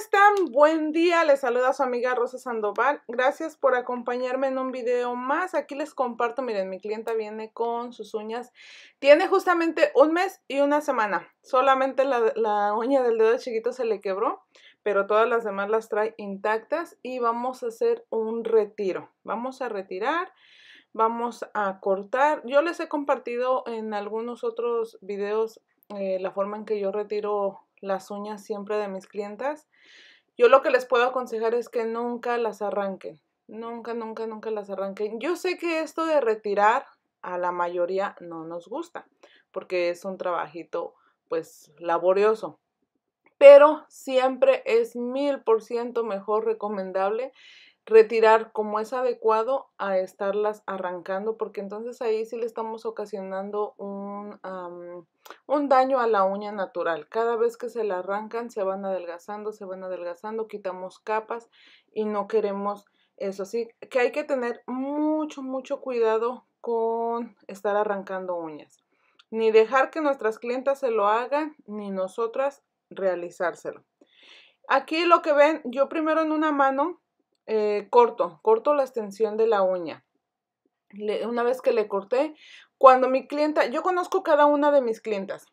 están? Buen día, les saluda su amiga Rosa Sandoval. Gracias por acompañarme en un video más. Aquí les comparto, miren, mi clienta viene con sus uñas. Tiene justamente un mes y una semana. Solamente la, uña del dedo chiquito se le quebró, pero todas las demás las trae intactas y vamos a hacer un retiro. Vamos a retirar vamos a cortar. Yo les he compartido en algunos otros videos eh, la forma en que yo retiro las uñas siempre de mis clientas. Yo lo que les puedo aconsejar es que nunca las arranquen. Nunca, nunca, nunca las arranquen. Yo sé que esto de retirar a la mayoría no nos gusta, porque es un trabajito pues laborioso. Pero siempre es mil por ciento mejor recomendable retirar como es adecuado a estarlas arrancando porque entonces ahí sí le estamos ocasionando un, un daño a la uña natural. Cada vez que se la arrancan se van adelgazando, se van adelgazando, quitamos capas y no queremos eso. Así que hay que tener mucho, mucho cuidado con estar arrancando uñas. Ni dejar que nuestras clientas se lo hagan, ni nosotras realizárselo. Aquí lo que ven, yo primero en una mano eh, corto, corto la extensión de la uña. una vez que le corté, cuando mi clienta, yo conozco cada una de mis clientas.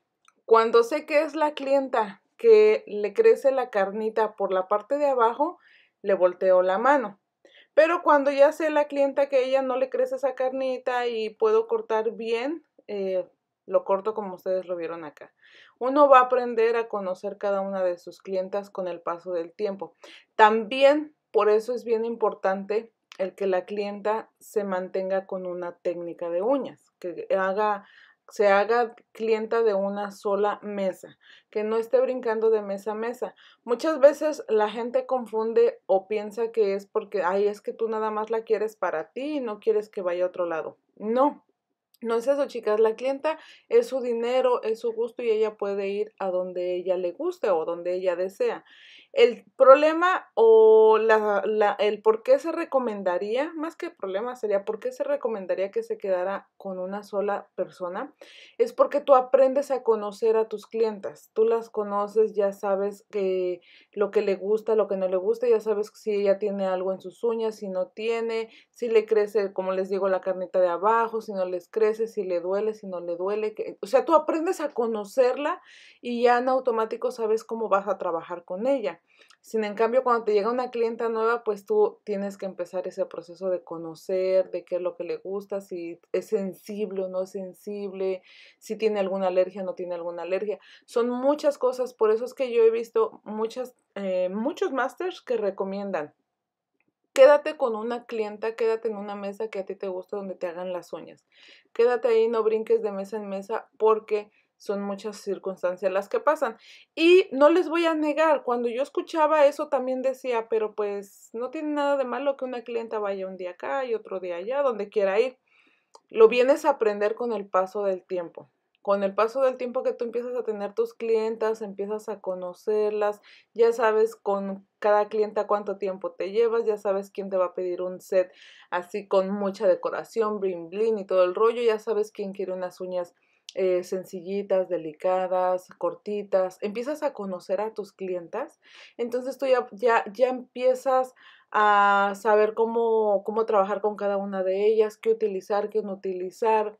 Cuando sé que es la clienta que le crece la carnita por la parte de abajo, le volteo la mano. Pero cuando ya sé la clienta que ella no le crece esa carnita y puedo cortar bien, eh, lo corto como ustedes lo vieron acá. Uno va a aprender a conocer cada una de sus clientas con el paso del tiempo. También por eso es bien importante el que la clienta se mantenga con una técnica de uñas, que haga se haga clienta de una sola mesa, que no esté brincando de mesa a mesa. Muchas veces la gente confunde o piensa que es porque, ahí es que tú nada más la quieres para ti y no quieres que vaya a otro lado. No, no es eso, chicas. La clienta es su dinero, es su gusto y ella puede ir a donde ella le guste o donde ella desea. El problema o la, el por qué se recomendaría, más que problema sería por qué se recomendaría que se quedara con una sola persona, es porque tú aprendes a conocer a tus clientas, tú las conoces, ya sabes que lo que le gusta, lo que no le gusta, ya sabes si ella tiene algo en sus uñas, si no tiene, si le crece, como les digo, la carnita de abajo, si no les crece, si le duele, si no le duele, o sea, tú aprendes a conocerla y ya en automático sabes cómo vas a trabajar con ella. Sin en cambio, cuando te llega una clienta nueva, pues tú tienes que empezar ese proceso de conocer, de qué es lo que le gusta, si es sensible o no es sensible, si tiene alguna alergia o no tiene alguna alergia. Son muchas cosas, por eso es que yo he visto eh, muchos masters que recomiendan. Quédate con una clienta, quédate en una mesa que a ti te gusta donde te hagan las uñas. Quédate ahí, no brinques de mesa en mesa porque son muchas circunstancias las que pasan. Y no les voy a negar, cuando yo escuchaba eso también decía, pero pues no tiene nada de malo que una clienta vaya un día acá y otro día allá, donde quiera ir. Lo vienes a aprender con el paso del tiempo. Con el paso del tiempo que tú empiezas a tener tus clientas, empiezas a conocerlas, ya sabes con cada clienta cuánto tiempo te llevas, ya sabes quién te va a pedir un set así con mucha decoración, bling y todo el rollo, ya sabes quién quiere unas uñas eh, sencillitas, delicadas, cortitas, empiezas a conocer a tus clientas, entonces tú ya, ya, empiezas a saber cómo, trabajar con cada una de ellas, qué utilizar, qué no utilizar,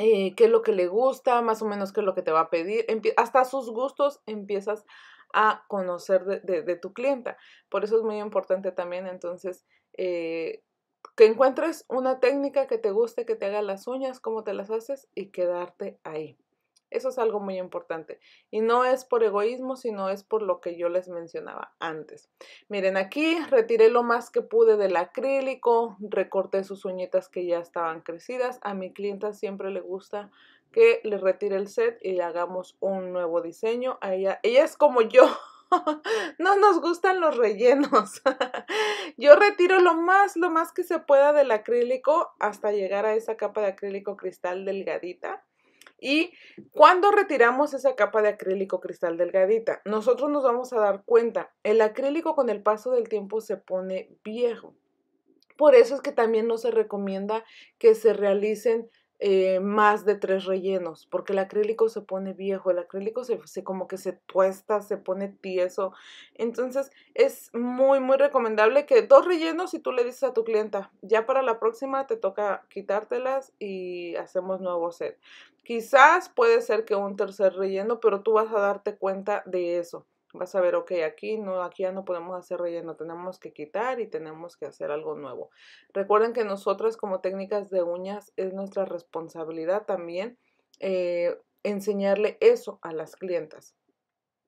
eh, qué es lo que le gusta, más o menos qué es lo que te va a pedir, hasta sus gustos empiezas a conocer de, tu clienta. Por eso es muy importante también entonces eh, que encuentres una técnica que te guste, que te haga las uñas, como te las haces y quedarte ahí. Eso es algo muy importante. Y no es por egoísmo, sino es por lo que yo les mencionaba antes. Miren, aquí retiré lo más que pude del acrílico, recorté sus uñitas que ya estaban crecidas. A mi clienta siempre le gusta que le retire el set y le hagamos un nuevo diseño. A ella, ella es como yo, no nos gustan los rellenos. Yo retiro lo más, lo más que se pueda del acrílico hasta llegar a esa capa de acrílico cristal delgadita. Y cuando retiramos esa capa de acrílico cristal delgadita, nosotros nos vamos a dar cuenta, el acrílico con el paso del tiempo se pone viejo. Por eso es que también no se recomienda que se realicen eh, más de tres rellenos, porque el acrílico se pone viejo, el acrílico se, como que se tuesta, se pone tieso. Entonces es muy, muy recomendable que dos rellenos y tú le dices a tu clienta, ya para la próxima te toca quitártelas y hacemos nuevo set. Quizás puede ser que un tercer relleno, pero tú vas a darte cuenta de eso vas a ver, ok, aquí no, aquí ya no podemos hacer relleno, tenemos que quitar y tenemos que hacer algo nuevo. Recuerden que nosotras como técnicas de uñas es nuestra responsabilidad también eh, enseñarle eso a las clientas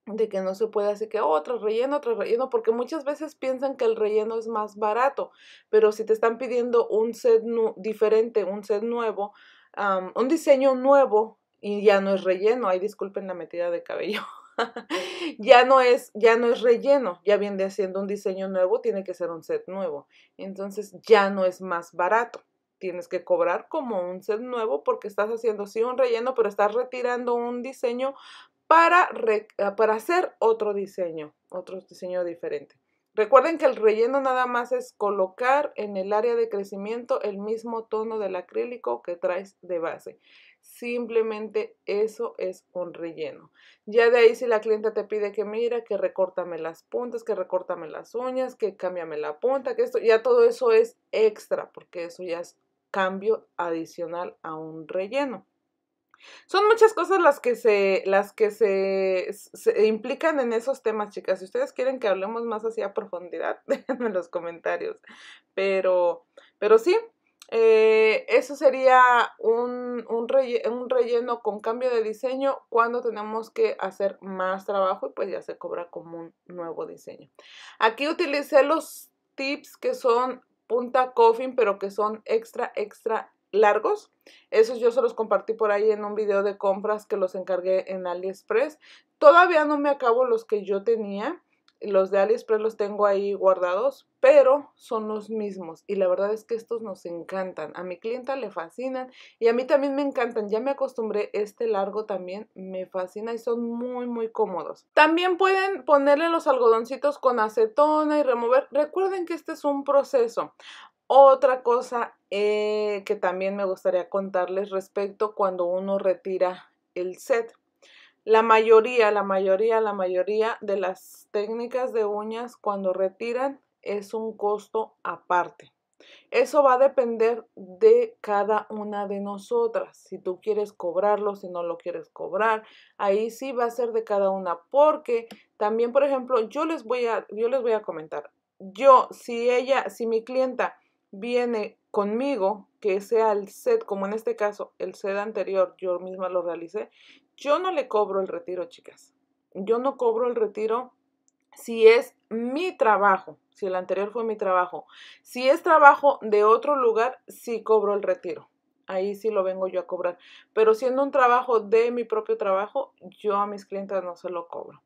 de que no se puede hacer que otro oh, relleno, otro relleno, porque muchas veces piensan que el relleno es más barato, pero si te están pidiendo un set diferente, un set nuevo, un diseño nuevo y ya no es relleno, ahí disculpen la metida de cabello. ya no es ya no es relleno, ya viene haciendo un diseño nuevo, tiene que ser un set nuevo. Entonces ya no es más barato. Tienes que cobrar como un set nuevo porque estás haciendo sí un relleno, pero estás retirando un diseño para, ah, para hacer otro diseño, otro diseño diferente. Recuerden que el relleno nada más es colocar en el área de crecimiento el mismo tono del acrílico que traes de base. Simplemente eso es un relleno. Ya de ahí si la clienta te pide que mira, que recórtame las puntas, que recórtame las uñas, que cámbiame la punta, que esto, ya todo eso es extra, porque eso ya es cambio adicional a un relleno. Son muchas cosas las que se, las que se, implican en esos temas, chicas. Si ustedes quieren que hablemos más hacia profundidad, déjenme en los comentarios. Pero, pero sí, eh, eso sería un, un, relleno con cambio de diseño cuando tenemos que hacer más trabajo y pues ya se cobra como un nuevo diseño. Aquí utilicé los tips que son punta coffin pero que son extra, extra largos. Esos yo se los compartí por ahí en un video de compras que los encargué en AliExpress. Todavía no me acabo los que yo tenía los de AliExpress los tengo ahí guardados, pero son los mismos y la verdad es que estos nos encantan. A mi clienta le fascinan y a mí también me encantan. Ya me acostumbré, este largo también me fascina y son muy muy cómodos. También pueden ponerle los algodoncitos con acetona y remover. Recuerden que este es un proceso. Otra cosa eh, que también me gustaría contarles respecto cuando uno retira el set. La mayoría, la mayoría, la mayoría de las técnicas de uñas cuando retiran es un costo aparte. Eso va a depender de cada una de nosotras. Si tú quieres cobrarlo, si no lo quieres cobrar, ahí sí va a ser de cada una. Porque también, por ejemplo, yo les voy a, yo les voy a comentar. Yo, si ella, si mi clienta viene conmigo, que sea el set, como en este caso, el set anterior, yo misma lo realicé, yo no le cobro el retiro, chicas. Yo no cobro el retiro si es mi trabajo, si el anterior fue mi trabajo. Si es trabajo de otro lugar, sí cobro el retiro. Ahí sí lo vengo yo a cobrar. Pero siendo un trabajo de mi propio trabajo, yo a mis clientes no se lo cobro.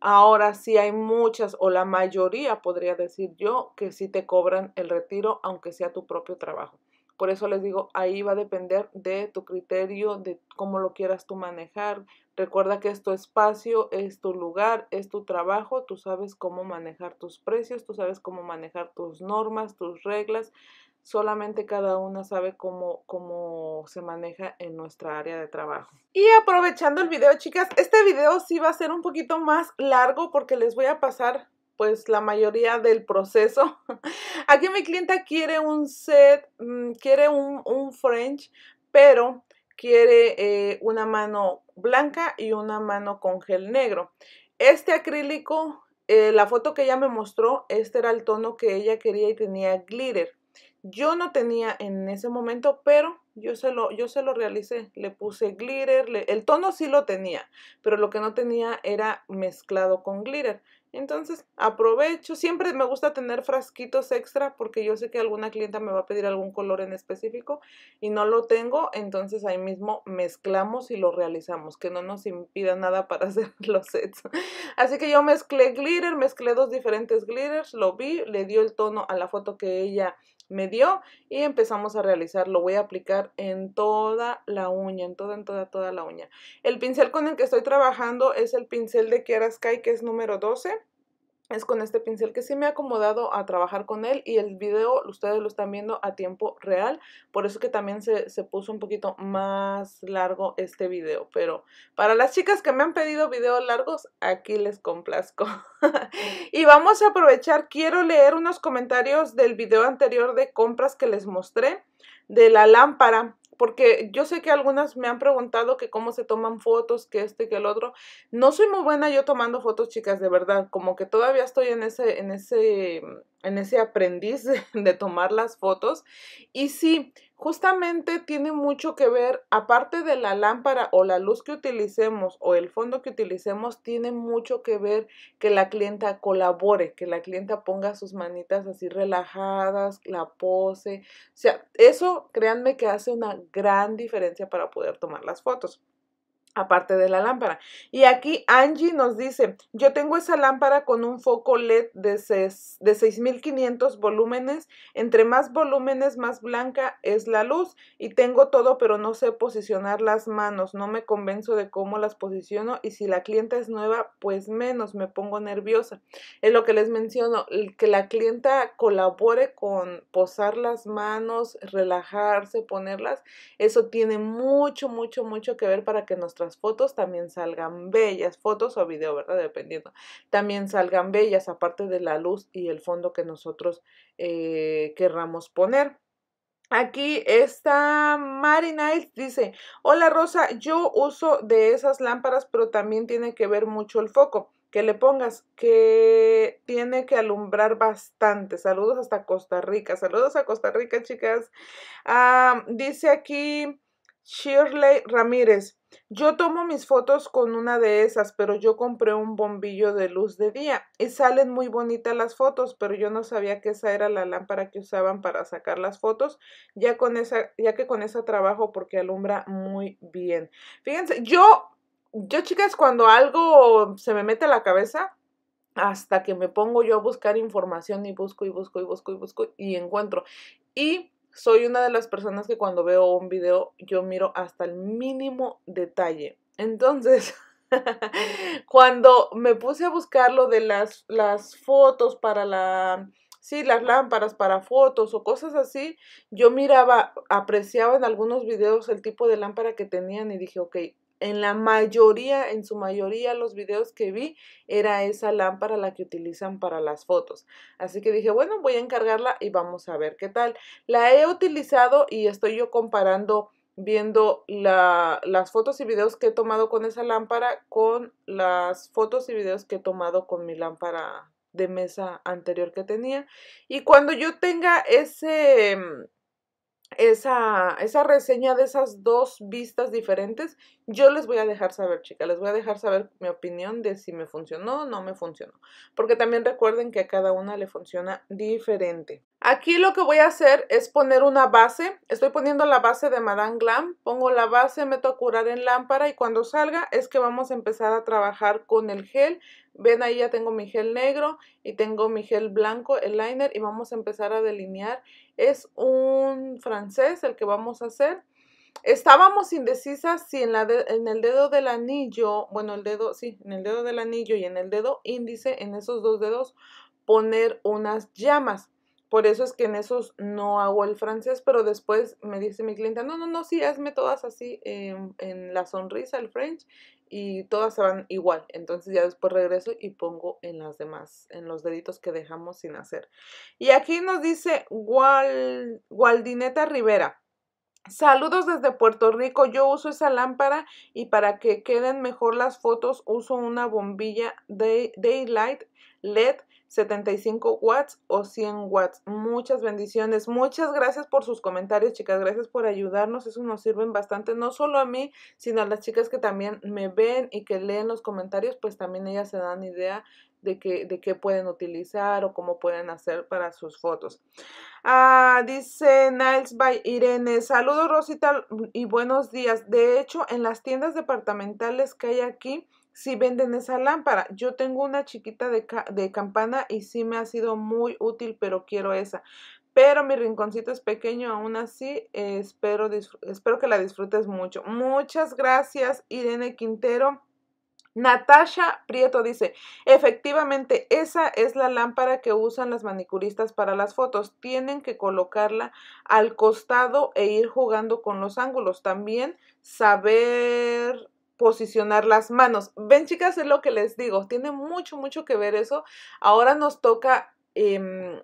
Ahora sí hay muchas o la mayoría, podría decir yo, que sí te cobran el retiro, aunque sea tu propio trabajo. Por eso les digo, ahí va a depender de tu criterio, de cómo lo quieras tú manejar. Recuerda que es tu espacio, es tu lugar, es tu trabajo, tú sabes cómo manejar tus precios, tú sabes cómo manejar tus normas, tus reglas. Solamente cada una sabe cómo, cómo se maneja en nuestra área de trabajo. Y aprovechando el video, chicas, este video sí va a ser un poquito más largo porque les voy a pasar pues la mayoría del proceso. Aquí mi clienta quiere un set, mm, quiere un, French, pero quiere eh, una mano blanca y una mano con gel negro. Este acrílico, eh, la foto que ella me mostró, este era el tono que ella quería y tenía glitter. Yo no tenía en ese momento, pero yo se lo, yo se lo realicé, le puse glitter, el tono sí lo tenía, pero lo que no tenía era mezclado con glitter. Entonces aprovecho, siempre me gusta tener frasquitos extra porque yo sé que alguna clienta me va a pedir algún color en específico y no lo tengo, entonces ahí mismo mezclamos y lo realizamos, que no nos impida nada para hacer los sets. Así que yo mezclé glitter, mezclé dos diferentes glitters, lo vi, le dio el tono a la foto que ella me dio y empezamos a realizar. Lo voy a aplicar en toda la uña, en toda, en toda, toda la uña. El pincel con el que estoy trabajando es el pincel de Kiara Sky, que es número 12 es con este pincel que sí me ha acomodado a trabajar con él y el video ustedes lo están viendo a tiempo real, por eso que también se, se, puso un poquito más largo este video, pero para las chicas que me han pedido videos largos, aquí les complazco. y vamos a aprovechar, quiero leer unos comentarios del video anterior de compras que les mostré de la lámpara porque yo sé que algunas me han preguntado que cómo se toman fotos, que este, y que el otro. No soy muy buena yo tomando fotos, chicas, de verdad, como que todavía estoy en ese en ese en ese aprendiz de tomar las fotos. Y sí, justamente tiene mucho que ver, aparte de la lámpara o la luz que utilicemos o el fondo que utilicemos, tiene mucho que ver que la clienta colabore, que la clienta ponga sus manitas así relajadas, la pose. O sea, eso créanme que hace una gran diferencia para poder tomar las fotos aparte de la lámpara. Y aquí Angie nos dice, yo tengo esa lámpara con un foco LED de, 6500 volúmenes, entre más volúmenes más blanca es la luz y tengo todo pero no sé posicionar las manos, no me convenzo de cómo las posiciono y si la clienta es nueva pues menos, me pongo nerviosa. Es lo que les menciono, que la clienta colabore con posar las manos, relajarse, ponerlas, eso tiene mucho, mucho, mucho que ver para que nuestra fotos también salgan bellas, fotos o video, ¿verdad? Dependiendo. También salgan bellas, aparte de la luz y el fondo que nosotros eh, querramos poner. Aquí está Marina dice, hola Rosa, yo uso de esas lámparas, pero también tiene que ver mucho el foco que le pongas, que tiene que alumbrar bastante. Saludos hasta Costa Rica, saludos a Costa Rica, chicas. Ah, dice aquí Shirley Ramírez. Yo tomo mis fotos con una de esas, pero yo compré un bombillo de luz de día y salen muy bonitas las fotos, pero yo no sabía que esa era la lámpara que usaban para sacar las fotos, ya con esa ya que con esa trabajo porque alumbra muy bien. Fíjense, yo yo chicas cuando algo se me mete a la cabeza hasta que me pongo yo a buscar información y busco y busco y busco y busco y encuentro. Y soy una de las personas que cuando veo un video yo miro hasta el mínimo detalle. Entonces, cuando me puse a buscar lo de las, las fotos para la... Sí, las lámparas para fotos o cosas así, yo miraba, apreciaba en algunos videos el tipo de lámpara que tenían y dije, ok, en la mayoría, en su mayoría los videos que vi era esa lámpara la que utilizan para las fotos. Así que dije, bueno, voy a encargarla y vamos a ver qué tal. La he utilizado y estoy yo comparando viendo las fotos y videos que he tomado con esa lámpara con las fotos y videos que he tomado con mi lámpara de mesa anterior que tenía. Y cuando yo tenga ese esa, esa reseña de esas dos vistas diferentes, yo les voy a dejar saber, chicas, les voy a dejar saber mi opinión de si me funcionó o no me funcionó, porque también recuerden que a cada una le funciona diferente. Aquí lo que voy a hacer es poner una base. Estoy poniendo la base de Madame Glam. Pongo la base, meto a curar en lámpara y cuando salga es que vamos a empezar a trabajar con el gel. Ven ahí ya tengo mi gel negro y tengo mi gel blanco, el liner y vamos a empezar a delinear. Es un francés el que vamos a hacer. Estábamos indecisas si en, la en el dedo del anillo, bueno, el dedo, sí, en el dedo del anillo y en el dedo índice, en esos dos dedos, poner unas llamas. Por eso es que en esos no hago el francés, pero después me dice mi clienta, no, no, no, sí, hazme todas así en, la sonrisa, el French, y todas se van igual. Entonces ya después regreso y pongo en las demás, en los deditos que dejamos sin hacer. Y aquí nos dice Gualdineta Rivera. Saludos desde Puerto Rico. Yo uso esa lámpara y para que queden mejor las fotos uso una bombilla de Daylight LED 75 watts o 100 watts. Muchas bendiciones. Muchas gracias por sus comentarios, chicas. Gracias por ayudarnos. Eso nos sirven bastante, no solo a mí, sino a las chicas que también me ven y que leen los comentarios, pues también ellas se dan idea de qué, de pueden utilizar o cómo pueden hacer para sus fotos. Ah, dice Niles by Irene, saludos Rosita y buenos días. De hecho, en las tiendas departamentales que hay aquí, si venden esa lámpara. Yo tengo una chiquita de, campana y sí me ha sido muy útil, pero quiero esa. Pero mi rinconcito es pequeño, aún así espero, espero que la disfrutes mucho. Muchas gracias, Irene Quintero. Natasha Prieto dice, efectivamente, esa es la lámpara que usan las manicuristas para las fotos. Tienen que colocarla al costado e ir jugando con los ángulos. También saber posicionar las manos. Ven chicas, es lo que les digo, tiene mucho, mucho que ver eso. Ahora nos toca em,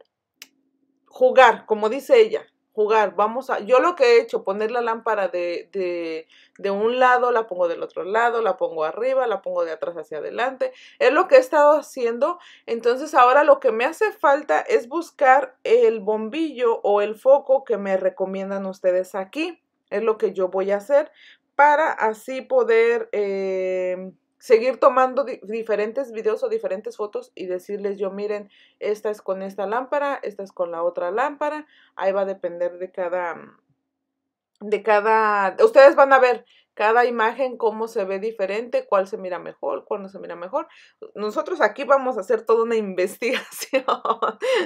jugar, como dice ella, jugar. Vamos a, yo lo que he hecho, poner la lámpara de, de, de, un lado, la pongo del otro lado, la pongo arriba, la pongo de atrás hacia adelante. Es lo que he estado haciendo. Entonces ahora lo que me hace falta es buscar el bombillo o el foco que me recomiendan ustedes aquí. Es lo que yo voy a hacer para así poder eh, seguir tomando diferentes videos o diferentes fotos y decirles yo, miren, esta es con esta lámpara, esta es con la otra lámpara, ahí va a depender de cada, de cada, ustedes van a ver cada imagen cómo se ve diferente, cuál se mira mejor, cuál no se mira mejor. Nosotros aquí vamos a hacer toda una investigación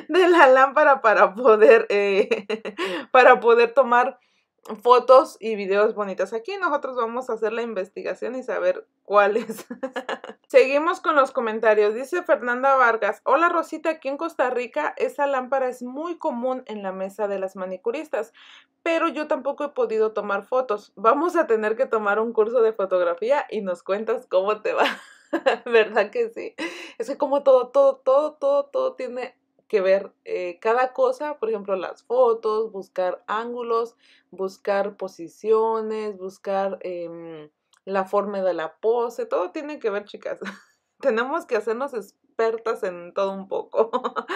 de la lámpara para poder, eh, para poder tomar fotos y videos bonitas. Aquí nosotros vamos a hacer la investigación y saber cuáles. Seguimos con los comentarios. Dice Fernanda Vargas, hola Rosita, aquí en Costa Rica esa lámpara es muy común en la mesa de las manicuristas, pero yo tampoco he podido tomar fotos. Vamos a tener que tomar un curso de fotografía y nos cuentas cómo te va. ¿Verdad que sí? Es que como todo, todo, todo, todo, todo tiene que ver eh, cada cosa, por ejemplo, las fotos, buscar ángulos, buscar posiciones, buscar em, la forma de la pose, todo tiene que ver, chicas. Tenemos que hacernos expertas en todo un poco.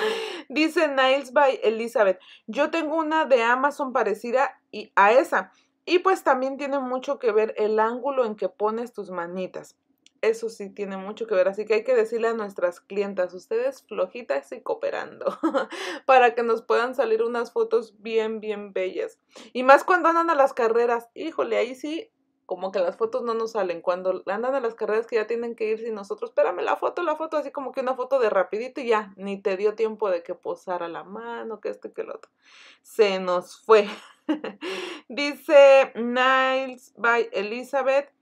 Dice Niles by Elizabeth, yo tengo una de Amazon parecida y a esa. Y pues también tiene mucho que ver el ángulo en que pones tus manitas eso sí tiene mucho que ver, así que hay que decirle a nuestras clientas, ustedes flojitas y cooperando, para que nos puedan salir unas fotos bien, bien bellas. Y más cuando andan a las carreras, híjole, ahí sí, como que las fotos no nos salen. Cuando andan a las carreras que ya tienen que ir sin nosotros, espérame la foto, la foto, así como que una foto de rapidito y ya, ni te dio tiempo de que posara la mano, que este, que el otro. Se nos fue. Dice Niles by Elizabeth.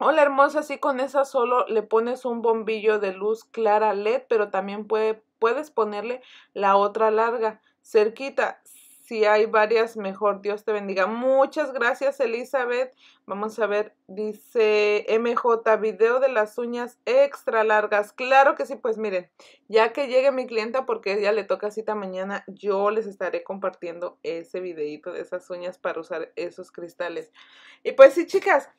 Hola hermosa, así con esa solo le pones un bombillo de luz clara LED, pero también puedes ponerle la otra larga, cerquita. Si hay varias, mejor. Dios te bendiga. Muchas gracias, Elizabeth. Vamos a ver, dice MJ, video de las uñas extra largas. Claro que sí, pues miren, ya que llegue mi clienta, porque ella le toca cita mañana, yo les estaré compartiendo ese videito de esas uñas para usar esos cristales. Y pues sí, chicas,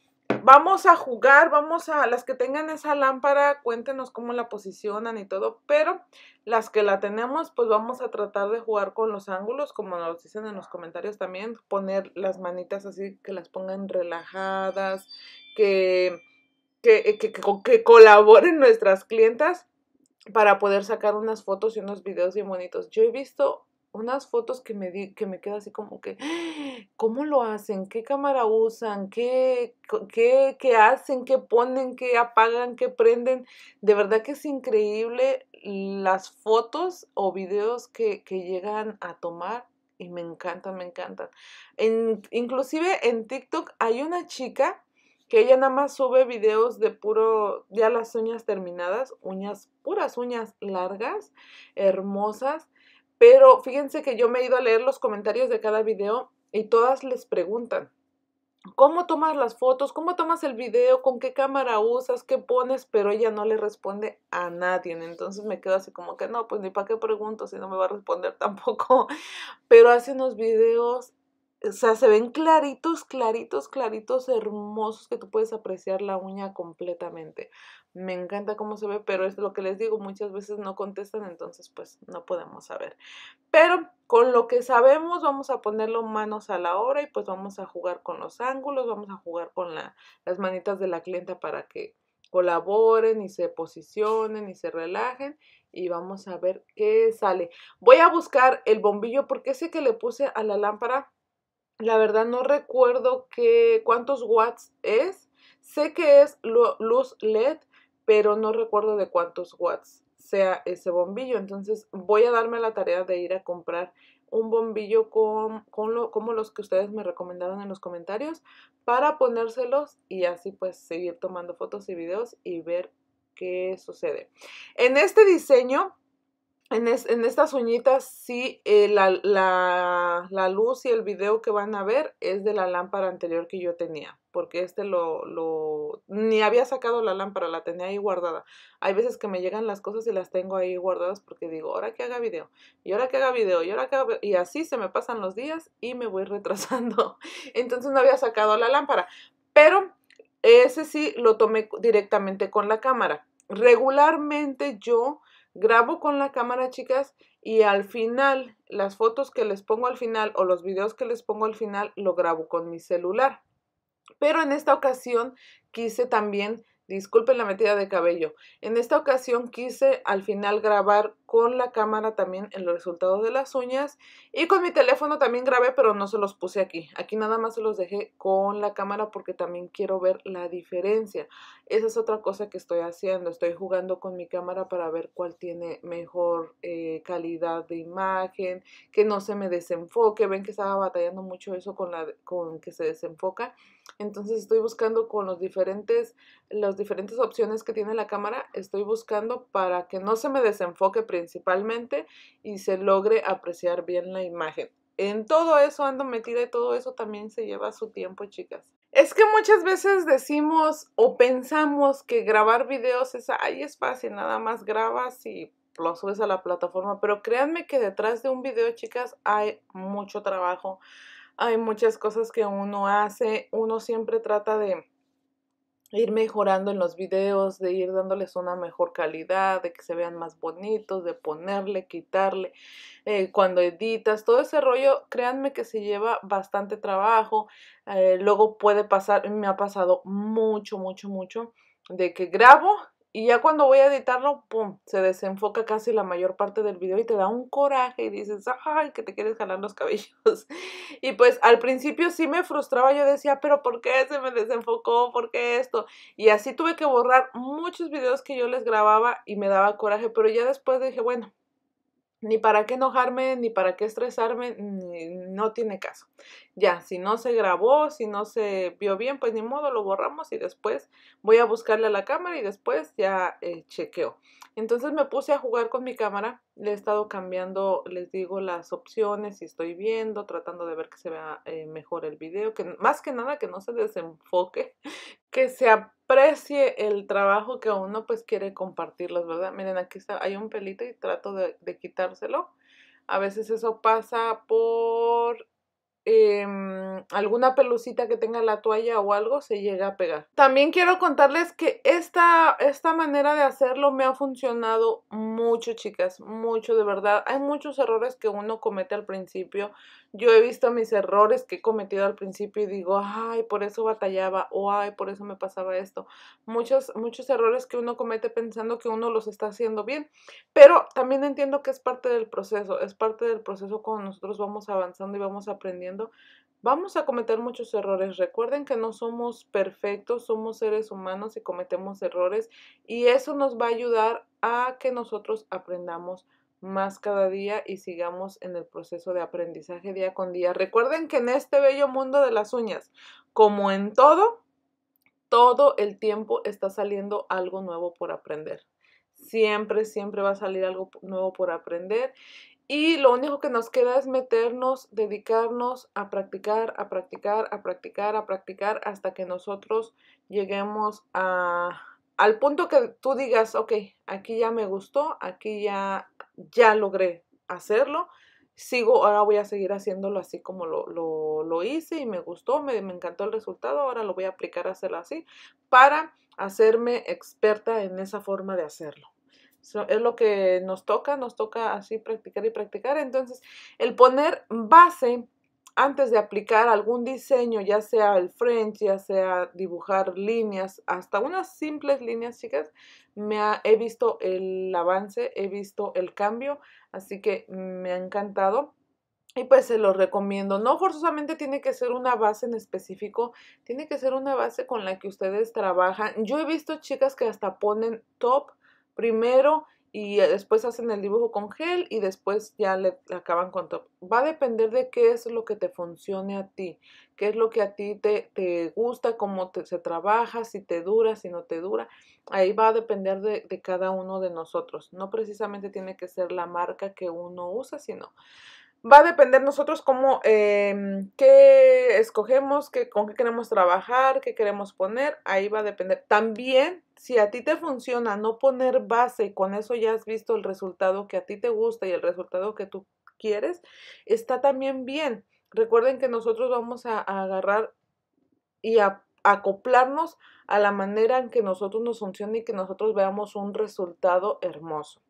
Vamos a jugar, vamos a las que tengan esa lámpara, cuéntenos cómo la posicionan y todo, pero las que la tenemos, pues vamos a tratar de jugar con los ángulos, como nos dicen en los comentarios también, poner las manitas así, que las pongan relajadas, que, que, que, colaboren nuestras clientas para poder sacar unas fotos y unos videos bien bonitos. Yo he visto unas fotos que me, di, que me queda así como que, ah, ¿cómo lo hacen? ¿Qué cámara usan? ¿Qué, qué, qué hacen? ¿Qué ponen? ¿Qué apagan? ¿Qué prenden? De verdad que es increíble las fotos o videos que, llegan a tomar y me encantan, me encantan. En, inclusive en TikTok hay una chica que ella nada más sube videos de puro, ya las uñas terminadas, uñas, puras uñas largas, hermosas, pero fíjense que yo me he ido a leer los comentarios de cada video y todas les preguntan, ¿cómo tomas las fotos? ¿Cómo tomas el video? ¿Con qué cámara usas? ¿Qué pones? Pero ella no le responde a nadie. Entonces me quedo así como que no, pues ni para qué pregunto si no me va a responder tampoco. Pero hace unos videos o sea, se ven claritos, claritos, claritos, hermosos, que tú puedes apreciar la uña completamente. Me encanta cómo se ve, pero es lo que les digo, muchas veces no contestan, entonces pues no podemos saber. Pero con lo que sabemos vamos a ponerlo manos a la obra y pues vamos a jugar con los ángulos, vamos a jugar con las manitas de la clienta para que colaboren y se posicionen y se relajen y vamos a ver qué sale. Voy a buscar el bombillo porque sé que le puse a la lámpara la verdad no recuerdo qué, cuántos watts es. Sé que es luz LED, pero no recuerdo de cuántos watts sea ese bombillo. Entonces voy a darme la tarea de ir a comprar un bombillo con, como los que ustedes me recomendaron en los comentarios para ponérselos y así pues seguir tomando fotos y videos y ver qué sucede. En este diseño en, estas uñitas sí eh, la, la, luz y el video que van a ver es de la lámpara anterior que yo tenía, porque este lo, lo, ni había sacado la lámpara, la tenía ahí guardada. Hay veces que me llegan las cosas y las tengo ahí guardadas porque digo, ahora que haga video, y ahora que haga video, y ahora que haga... y así se me pasan los días y me voy retrasando. Entonces no había sacado la lámpara, pero ese sí lo tomé directamente con la cámara. Regularmente yo grabo con la cámara, chicas, y al final, las fotos que les pongo al final o los videos que les pongo al final, lo grabo con mi celular. Pero en esta ocasión quise también, disculpen la metida de cabello, en esta ocasión quise al final grabar con la cámara también el resultado de las uñas. Y con mi teléfono también grabé, pero no se los puse aquí. Aquí nada más se los dejé con la cámara porque también quiero ver la diferencia. Esa es otra cosa que estoy haciendo. Estoy jugando con mi cámara para ver cuál tiene mejor eh, calidad de imagen, que no se me desenfoque. Ven que estaba batallando mucho eso con, la, con que se desenfoca. Entonces estoy buscando con los diferentes, las diferentes opciones que tiene la cámara. Estoy buscando para que no se me desenfoque primero principalmente y se logre apreciar bien la imagen. En todo eso ando metida y todo eso también se lleva su tiempo, chicas. Es que muchas veces decimos o pensamos que grabar videos es, ahí es fácil, nada más grabas y lo subes a la plataforma, pero créanme que detrás de un video, chicas, hay mucho trabajo, hay muchas cosas que uno hace, uno siempre trata de ir mejorando en los videos, de ir dándoles una mejor calidad, de que se vean más bonitos, de ponerle, quitarle, eh, cuando editas, todo ese rollo, créanme que se lleva bastante trabajo, eh, luego puede pasar, me ha pasado mucho, mucho, mucho, de que grabo y ya cuando voy a editarlo, pum, se desenfoca casi la mayor parte del video y te da un coraje y dices, ay, que te quieres jalar los cabellos. Y pues al principio sí me frustraba, yo decía, pero ¿por qué se me desenfocó? ¿Por qué esto? Y así tuve que borrar muchos videos que yo les grababa y me daba coraje, pero ya después dije, bueno, ni para qué enojarme, ni para qué estresarme, no tiene caso. Ya, si no se grabó, si no se vio bien, pues ni modo, lo borramos y después voy a buscarle a la cámara y después ya eh, chequeo. Entonces me puse a jugar con mi cámara, le he estado cambiando, les digo, las opciones, si estoy viendo, tratando de ver que se vea eh, mejor el video, que más que nada que no se desenfoque, que se aprecie el trabajo que uno pues quiere compartirlos, ¿verdad? Miren, aquí está, hay un pelito y trato de, quitárselo. A veces eso pasa por em, alguna pelucita que tenga la toalla o algo se llega a pegar. También quiero contarles que esta, esta manera de hacerlo me ha funcionado mucho, chicas, mucho, de verdad. Hay muchos errores que uno comete al principio yo he visto mis errores que he cometido al principio y digo, ay, por eso batallaba o ay, por eso me pasaba esto. Muchos, muchos errores que uno comete pensando que uno los está haciendo bien, pero también entiendo que es parte del proceso, es parte del proceso cuando nosotros vamos avanzando y vamos aprendiendo. Vamos a cometer muchos errores. Recuerden que no somos perfectos, somos seres humanos y cometemos errores y eso nos va a ayudar a que nosotros aprendamos más cada día y sigamos en el proceso de aprendizaje día con día. Recuerden que en este bello mundo de las uñas, como en todo, todo el tiempo está saliendo algo nuevo por aprender. Siempre, siempre va a salir algo nuevo por aprender. Y lo único que nos queda es meternos, dedicarnos a practicar, a practicar, a practicar, a practicar hasta que nosotros lleguemos a al punto que tú digas, ok, aquí ya me gustó, aquí ya, ya logré hacerlo, sigo, ahora voy a seguir haciéndolo así como lo, hice y me gustó, me, encantó el resultado, ahora lo voy a aplicar a hacerlo así para hacerme experta en esa forma de hacerlo. es lo que nos toca, nos toca así practicar y practicar. Entonces, el poner base antes de aplicar algún diseño, ya sea el French, ya sea dibujar líneas, hasta unas simples líneas, chicas, me he visto el avance, he visto el cambio, así que me ha encantado. Y pues se los recomiendo. No forzosamente tiene que ser una base en específico, tiene que ser una base con la que ustedes trabajan. Yo he visto chicas que hasta ponen top primero y eh, después hacen el dibujo con gel y después ya le, acaban con todo. Va a depender de qué es lo que te funcione a ti, qué es lo que a ti te, te gusta, cómo te, se trabaja, si te dura, si no te dura. Ahí va a depender de, de cada uno de nosotros. No precisamente tiene que ser la marca que uno usa, sino va a depender nosotros cómo, em, qué escogemos, qué, con qué queremos trabajar, qué queremos poner, ahí va a depender. También, si a ti te funciona no poner base y con eso ya has visto el resultado que a ti te gusta y el resultado que tú quieres, está también bien. Recuerden que nosotros vamos a, agarrar y acoplarnos a la manera en que nosotros nos funcione y que nosotros veamos un resultado hermoso.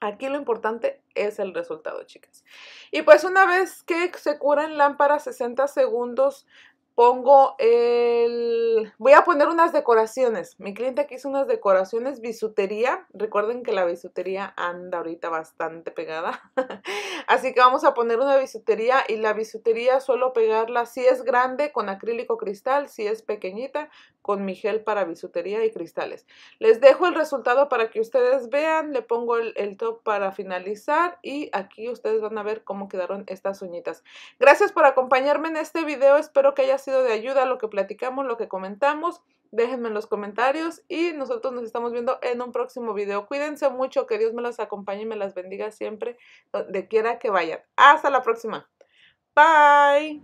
Aquí lo importante es el resultado, chicas. Y pues una vez que se curan lámparas 60 segundos pongo el... Voy a poner unas decoraciones. Mi cliente aquí hizo unas decoraciones, bisutería. Recuerden que la bisutería anda ahorita bastante pegada. Así que vamos a poner una bisutería y la bisutería suelo pegarla si es grande con acrílico cristal, si es pequeñita con mi gel para bisutería y cristales. Les dejo el resultado para que ustedes vean. Le pongo el, top para finalizar y aquí ustedes van a ver cómo quedaron estas uñitas. Gracias por acompañarme en este video. Espero que haya sido de ayuda lo que platicamos, lo que comentamos. Déjenme en los comentarios y nosotros nos estamos viendo en un próximo video. Cuídense mucho, que Dios me las acompañe y me las bendiga siempre, donde quiera que vayan. Hasta la próxima. Bye.